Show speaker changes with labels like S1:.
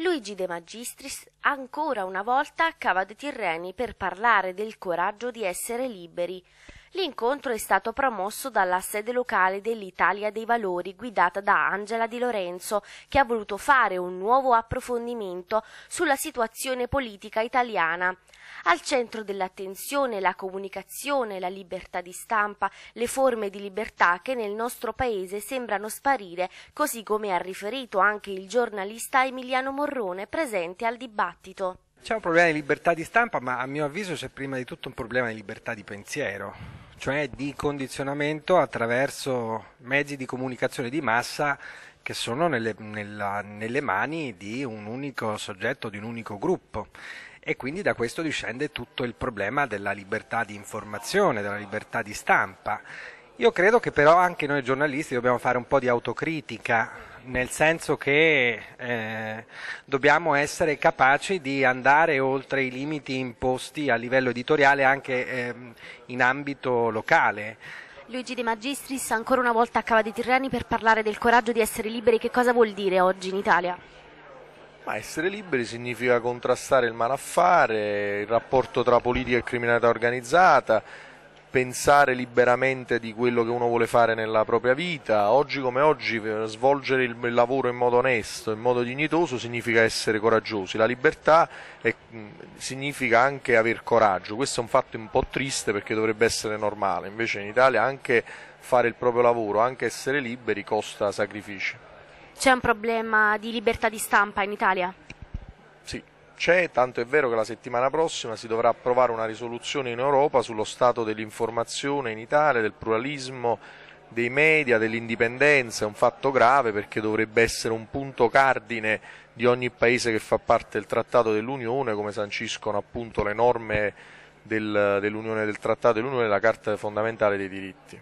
S1: Luigi De Magistris ancora una volta cava dei Tirreni per parlare del coraggio di essere liberi, L'incontro è stato promosso dalla sede locale dell'Italia dei Valori guidata da Angela Di Lorenzo che ha voluto fare un nuovo approfondimento sulla situazione politica italiana. Al centro dell'attenzione la comunicazione, la libertà di stampa, le forme di libertà che nel nostro paese sembrano sparire, così come ha riferito anche il giornalista Emiliano Morrone presente al dibattito.
S2: C'è un problema di libertà di stampa, ma a mio avviso c'è prima di tutto un problema di libertà di pensiero cioè di condizionamento attraverso mezzi di comunicazione di massa che sono nelle, nella, nelle mani di un unico soggetto, di un unico gruppo e quindi da questo discende tutto il problema della libertà di informazione, della libertà di stampa io credo che però anche noi giornalisti dobbiamo fare un po' di autocritica nel senso che eh, dobbiamo essere capaci di andare oltre i limiti imposti a livello editoriale anche eh, in ambito locale.
S1: Luigi De Magistris ancora una volta a Cava dei Tirreni per parlare del coraggio di essere liberi. Che cosa vuol dire oggi in Italia?
S3: Ma essere liberi significa contrastare il malaffare, il rapporto tra politica e criminalità organizzata, pensare liberamente di quello che uno vuole fare nella propria vita. Oggi come oggi eh, svolgere il lavoro in modo onesto, in modo dignitoso significa essere coraggiosi. La libertà è, mm, significa anche aver coraggio. Questo è un fatto un po' triste perché dovrebbe essere normale. Invece in Italia anche fare il proprio lavoro, anche essere liberi costa sacrifici.
S1: C'è un problema di libertà di stampa in Italia?
S3: c'è, tanto è vero che la settimana prossima si dovrà approvare una risoluzione in Europa sullo stato dell'informazione in Italia, del pluralismo dei media, dell'indipendenza, è un fatto grave perché dovrebbe essere un punto cardine di ogni paese che fa parte del Trattato dell'Unione, come sanciscono appunto le norme del, dell'Unione del Trattato dell'Unione e la Carta fondamentale dei diritti.